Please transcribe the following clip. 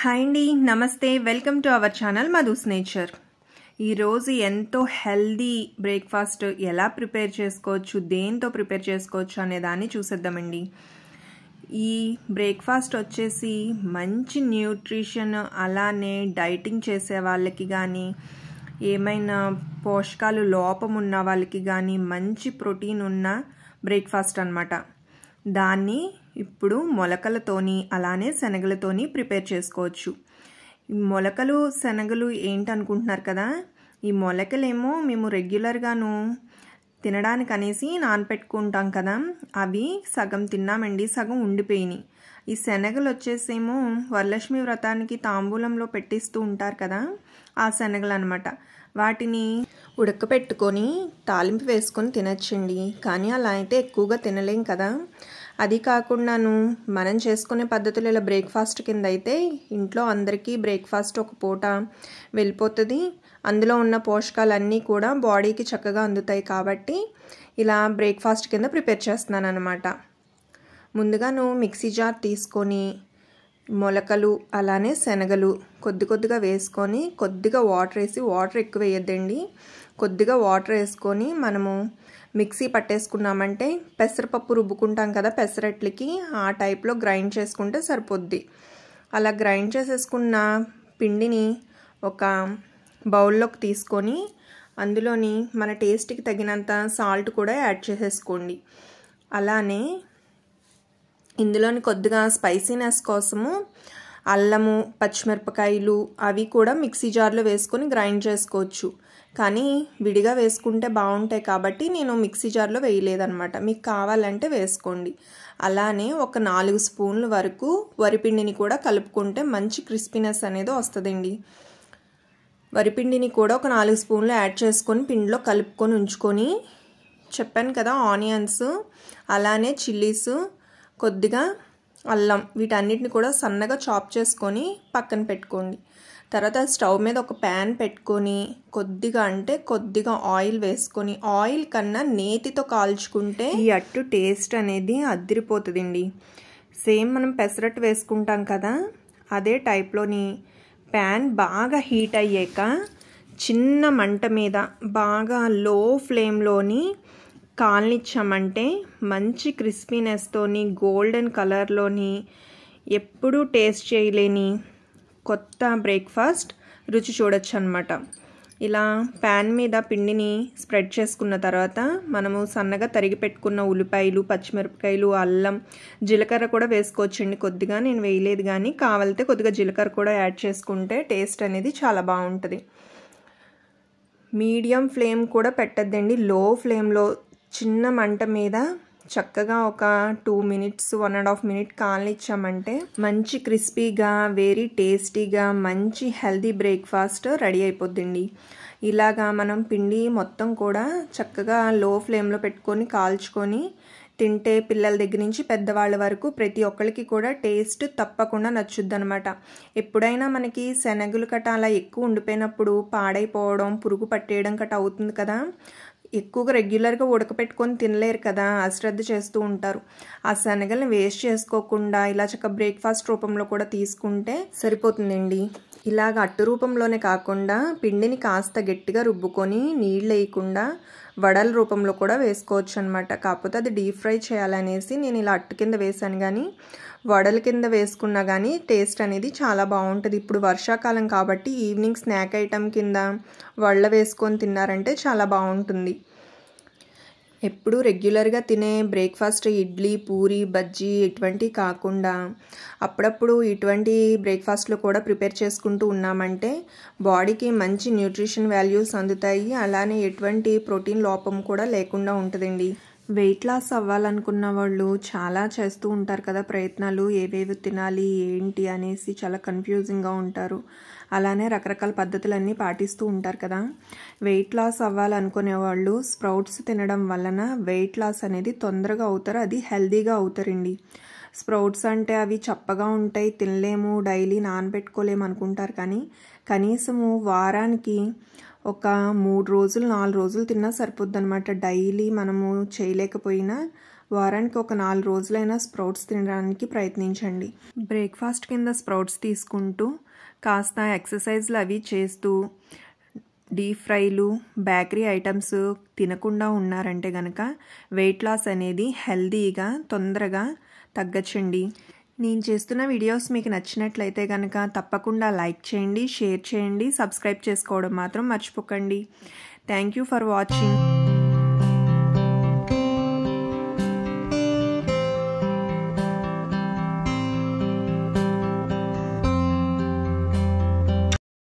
hi అండి నమస్తే welcome to our channel Madhu's nature ఈరోజు ఎంతో హెల్దీ బ్రేక్ఫాస్ట్ ఎలా ప్రిపేర్ చేసుకోవచ్చు దేంతో ప్రిపేర్ చేసుకోవచ్చు అనే దాన్ని చూసేద్దామండి ఈ బ్రేక్ఫాస్ట్ వచ్చేసి మంచి న్యూట్రిషన్ అలానే డైటింగ్ చేసే వాళ్ళకి కానీ ఏమైనా పోషకాలు లోపం ఉన్న వాళ్ళకి కానీ మంచి ప్రోటీన్ ఉన్న బ్రేక్ఫాస్ట్ అనమాట దాన్ని ఇప్పుడు మొలకలతోని అలానే శనగలతోని ప్రిపేర్ చేసుకోవచ్చు మొలకలు శనగలు ఏంటనుకుంటున్నారు కదా ఈ మొలకలేమో మేము రెగ్యులర్గాను తినడానికి అనేసి నానపెట్టుకుంటాం కదా అవి సగం తిన్నామండి సగం ఉండిపోయినాయి ఈ శనగలు వచ్చేసేమో వరలక్ష్మి వ్రతానికి తాంబూలంలో పెట్టిస్తూ ఉంటారు కదా ఆ శనగలు అనమాట వాటిని ఉడకపెట్టుకొని తాలింపు వేసుకొని తినచ్చండి కానీ అలా అయితే ఎక్కువగా తినలేం కదా అది కాకుండాను మనం చేసుకునే పద్ధతులు ఇలా బ్రేక్ఫాస్ట్ కింద అయితే ఇంట్లో అందరికీ బ్రేక్ఫాస్ట్ ఒక పూట వెళ్ళిపోతుంది అందులో ఉన్న పోషకాలన్నీ కూడా బాడీకి చక్కగా అందుతాయి కాబట్టి ఇలా బ్రేక్ఫాస్ట్ కింద ప్రిపేర్ చేస్తున్నాను అనమాట ముందుగాను మిక్సీ జార్ తీసుకొని మొలకలు అలానే శనగలు కొద్ది కొద్దిగా వేసుకొని కొద్దిగా వాటర్ వేసి వాటర్ ఎక్కువ వేయద్దండి కొద్దిగా వాటర్ వేసుకొని మనము మిక్సీ పట్టేసుకున్నామంటే పెసరపప్పు రుబ్బుకుంటాం కదా పెసరట్లకి ఆ టైప్లో గ్రైండ్ చేసుకుంటే సరిపోద్ది అలా గ్రైండ్ చేసేసుకున్న పిండిని ఒక బౌల్లోకి తీసుకొని అందులోని మన టేస్ట్కి తగినంత సాల్ట్ కూడా యాడ్ చేసేసుకోండి అలానే ఇందులోని కొద్దిగా స్పైసీనెస్ కోసము అల్లము పచ్చిమిరపకాయలు అవి కూడా మిక్సీ జార్లో వేసుకొని గ్రైండ్ చేసుకోవచ్చు కానీ విడిగా వేసుకుంటే బాగుంటాయి కాబట్టి నేను మిక్సీ జార్లో వేయలేదన్నమాట మీకు కావాలంటే వేసుకోండి అలానే ఒక నాలుగు స్పూన్ల వరకు వరిపిండిని కూడా కలుపుకుంటే మంచి క్రిస్పీనెస్ అనేది వస్తుందండి వరిపిండిని కూడా ఒక నాలుగు స్పూన్లు యాడ్ చేసుకొని పిండిలో కలుపుకొని ఉంచుకొని చెప్పాను కదా ఆనియన్స్ అలానే చిల్లీస్ కొద్దిగా అల్లం వీటన్నిటిని కూడా సన్నగా చాప్ చేసుకొని పక్కన పెట్టుకోండి తర్వాత స్టవ్ మీద ఒక ప్యాన్ పెట్టుకొని కొద్దిగా అంటే కొద్దిగా ఆయిల్ వేసుకొని ఆయిల్ కన్నా నేతితో కాల్చుకుంటే ఈ అట్టు టేస్ట్ అనేది అద్దరిపోతుందండి సేమ్ మనం పెసరట్టు వేసుకుంటాం కదా అదే టైప్లోని ప్యాన్ బాగా హీట్ అయ్యాక చిన్న మంట మీద బాగా లో ఫ్లేమ్లోని కాల్నిచ్చామంటే మంచి క్రిస్పీనెస్తోని గోల్డెన్ కలర్లోని ఎప్పుడూ టేస్ట్ చేయలేని కొత్త బ్రేక్ఫాస్ట్ రుచి చూడొచ్చు అనమాట ఇలా ప్యాన్ మీద పిండిని స్ప్రెడ్ చేసుకున్న తర్వాత మనము సన్నగా తరిగి పెట్టుకున్న ఉల్లిపాయలు పచ్చిమిరపకాయలు అల్లం జీలకర్ర కూడా వేసుకోవచ్చండి కొద్దిగా నేను వేయలేదు కానీ కావాలితే కొద్దిగా జీలకర్ర కూడా యాడ్ చేసుకుంటే టేస్ట్ అనేది చాలా బాగుంటుంది మీడియం ఫ్లేమ్ కూడా పెట్టద్దండి లో ఫ్లేమ్లో చిన్న మంట మీద చక్కగా ఒక two minutes one and half minute కాల్నిచ్చామంటే మంచి క్రిస్పీగా వెరీ టేస్టీగా మంచి హెల్దీ బ్రేక్ఫాస్ట్ రెడీ అయిపోద్దండి ఇలాగా మనం పిండి మొత్తం కూడా చక్కగా లో ఫ్లేమ్లో పెట్టుకొని కాల్చుకొని తింటే పిల్లల దగ్గర నుంచి పెద్దవాళ్ళ వరకు ప్రతి ఒక్కరికి కూడా టేస్ట్ తప్పకుండా నచ్చుద్ది అనమాట ఎప్పుడైనా మనకి శనగలు కట్ట అలా ఎక్కువ ఉండిపోయినప్పుడు పాడైపోవడం పురుగు పట్టేయడం కట్ట అవుతుంది కదా ఎక్కువగా రెగ్యులర్గా ఉడకపెట్టుకొని తినలేరు కదా అశ్రద్ధ చేస్తూ ఉంటారు ఆ శనగల్ని వేస్ట్ చేసుకోకుండా ఇలా చక్క బ్రేక్ఫాస్ట్ రూపంలో కూడా తీసుకుంటే సరిపోతుందండి ఇలాగ అట్టు రూపంలోనే కాకుండా పిండిని కాస్త గట్టిగా రుబ్బుకొని నీళ్ళు వేయకుండా వడల రూపంలో కూడా వేసుకోవచ్చు అనమాట కాకపోతే అది డీప్ ఫ్రై చేయాలనేసి నేను ఇలా అట్టు కింద వేసాను కానీ వడల కింద వేసుకున్నా కానీ టేస్ట్ అనేది చాలా బాగుంటుంది ఇప్పుడు వర్షాకాలం కాబట్టి ఈవినింగ్ స్నాక్ ఐటెం కింద వడల వేసుకొని తిన్నారంటే చాలా బాగుంటుంది ఎప్పుడూ రెగ్యులర్గా తినే బ్రేక్ఫాస్ట్ ఇడ్లీ పూరి బజ్జీ ఇటువంటివి కాకుండా అప్పుడప్పుడు ఇటువంటి బ్రేక్ఫాస్ట్లు కూడా ప్రిపేర్ చేసుకుంటూ ఉన్నామంటే బాడీకి మంచి న్యూట్రిషన్ వాల్యూస్ అందుతాయి అలానే ఎటువంటి ప్రోటీన్ లోపం కూడా లేకుండా ఉంటుందండి వెయిట్ లాస్ అవ్వాలనుకున్న వాళ్ళు చాలా చేస్తూ ఉంటారు కదా ప్రయత్నాలు ఏవేవి తినాలి ఏంటి అనేసి చాలా కన్ఫ్యూజింగ్గా ఉంటారు అలానే రకరకాల పద్ధతులన్నీ పాటిస్తూ ఉంటారు కదా వెయిట్ లాస్ అవ్వాలనుకునే వాళ్ళు స్ప్రౌట్స్ తినడం వలన వెయిట్ లాస్ అనేది తొందరగా అవుతారు అది హెల్దీగా అవుతారండి స్ప్రౌట్స్ అంటే అవి చప్పగా ఉంటాయి తినలేము డైలీ నానబెట్టుకోలేము అనుకుంటారు కానీ కనీసము వారానికి ఒక మూడు రోజులు నాలుగు రోజులు తిన్నా సరిపోద్ది అనమాట డైలీ మనము చేయలేకపోయినా వారానికి ఒక నాలుగు రోజులైనా స్ప్రౌట్స్ తినడానికి ప్రయత్నించండి బ్రేక్ఫాస్ట్ కింద స్ప్రౌట్స్ తీసుకుంటూ కాస్త ఎక్సర్సైజ్లు అవి చేస్తూ డీప్ ఫ్రైలు బేకరీ ఐటమ్స్ తినకుండా ఉన్నారంటే గనక వెయిట్ లాస్ అనేది హెల్దీగా తొందరగా తగ్గచ్చండి నేను చేస్తున్న వీడియోస్ మీకు నచ్చినట్లయితే కనుక తప్పకుండా లైక్ చేయండి షేర్ చేయండి సబ్స్క్రైబ్ చేసుకోవడం మాత్రం మర్చిపోకండి థ్యాంక్ యూ ఫర్ వాచింగ్